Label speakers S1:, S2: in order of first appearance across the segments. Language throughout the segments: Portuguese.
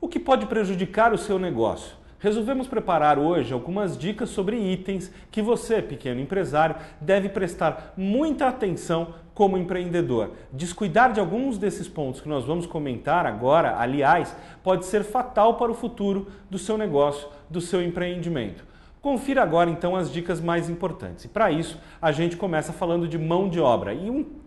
S1: O que pode prejudicar o seu negócio? Resolvemos preparar hoje algumas dicas sobre itens que você, pequeno empresário, deve prestar muita atenção como empreendedor. Descuidar de alguns desses pontos que nós vamos comentar agora, aliás, pode ser fatal para o futuro do seu negócio, do seu empreendimento. Confira agora então as dicas mais importantes. E para isso, a gente começa falando de mão de obra. E um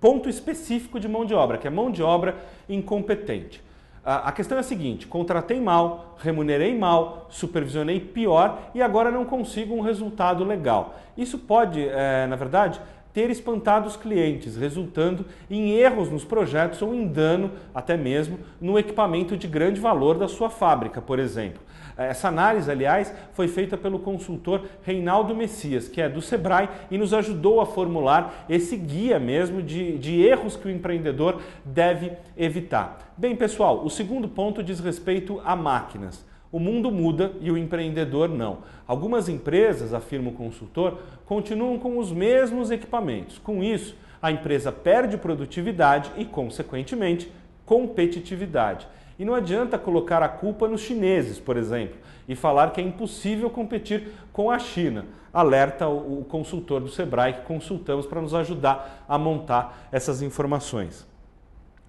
S1: ponto específico de mão de obra, que é mão de obra incompetente. A questão é a seguinte: contratei mal, remunerei mal, supervisionei pior e agora não consigo um resultado legal. Isso pode, é, na verdade, ter espantado os clientes, resultando em erros nos projetos ou em dano, até mesmo, no equipamento de grande valor da sua fábrica, por exemplo. Essa análise, aliás, foi feita pelo consultor Reinaldo Messias, que é do Sebrae e nos ajudou a formular esse guia mesmo de, de erros que o empreendedor deve evitar. Bem, pessoal, o segundo ponto diz respeito a máquinas. O mundo muda e o empreendedor não. Algumas empresas, afirma o consultor, continuam com os mesmos equipamentos. Com isso, a empresa perde produtividade e, consequentemente, competitividade. E não adianta colocar a culpa nos chineses, por exemplo, e falar que é impossível competir com a China. Alerta o consultor do Sebrae que consultamos para nos ajudar a montar essas informações.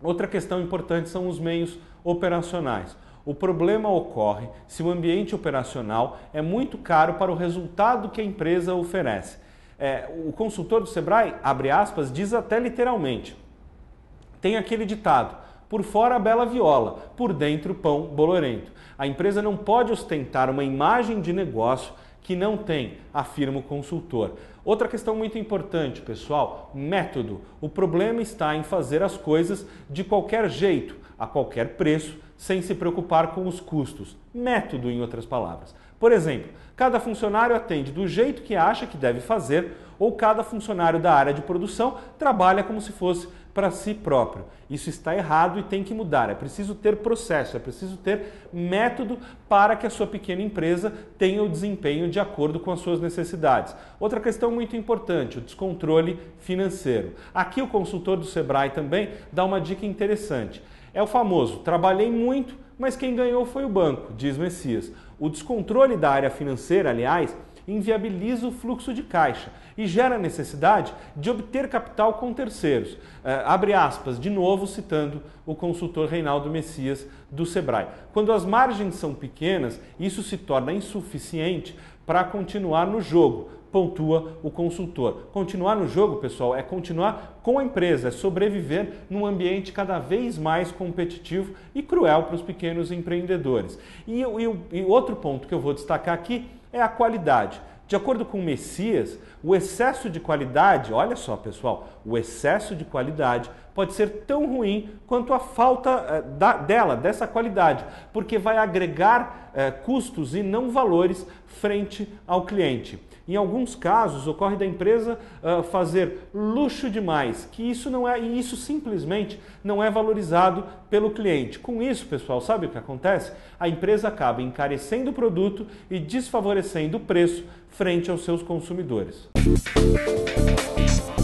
S1: Outra questão importante são os meios operacionais. O problema ocorre se o ambiente operacional é muito caro para o resultado que a empresa oferece. É, o consultor do Sebrae, abre aspas, diz até literalmente: tem aquele ditado, por fora a bela viola, por dentro pão bolorento. A empresa não pode ostentar uma imagem de negócio que não tem, afirma o consultor. Outra questão muito importante, pessoal, método. O problema está em fazer as coisas de qualquer jeito, a qualquer preço sem se preocupar com os custos. Método, em outras palavras. Por exemplo, cada funcionário atende do jeito que acha que deve fazer, ou cada funcionário da área de produção trabalha como se fosse para si próprio. Isso está errado e tem que mudar. É preciso ter processo, é preciso ter método para que a sua pequena empresa tenha o desempenho de acordo com as suas necessidades. Outra questão muito importante, o descontrole financeiro. Aqui o consultor do Sebrae também dá uma dica interessante. É o famoso, trabalhei muito, mas quem ganhou foi o banco, diz Messias. O descontrole da área financeira, aliás, inviabiliza o fluxo de caixa e gera a necessidade de obter capital com terceiros. É, abre aspas, de novo citando o consultor Reinaldo Messias do Sebrae. Quando as margens são pequenas, isso se torna insuficiente para continuar no jogo, pontua o consultor. Continuar no jogo, pessoal, é continuar com a empresa, é sobreviver num ambiente cada vez mais competitivo e cruel para os pequenos empreendedores. E, e, e outro ponto que eu vou destacar aqui é a qualidade. De acordo com o Messias, o excesso de qualidade, olha só pessoal, o excesso de qualidade pode ser tão ruim quanto a falta eh, da, dela, dessa qualidade, porque vai agregar eh, custos e não valores frente ao cliente. Em alguns casos, ocorre da empresa uh, fazer luxo demais, que isso não é, e isso simplesmente não é valorizado pelo cliente. Com isso, pessoal, sabe o que acontece? A empresa acaba encarecendo o produto e desfavorecendo o preço frente aos seus consumidores. Música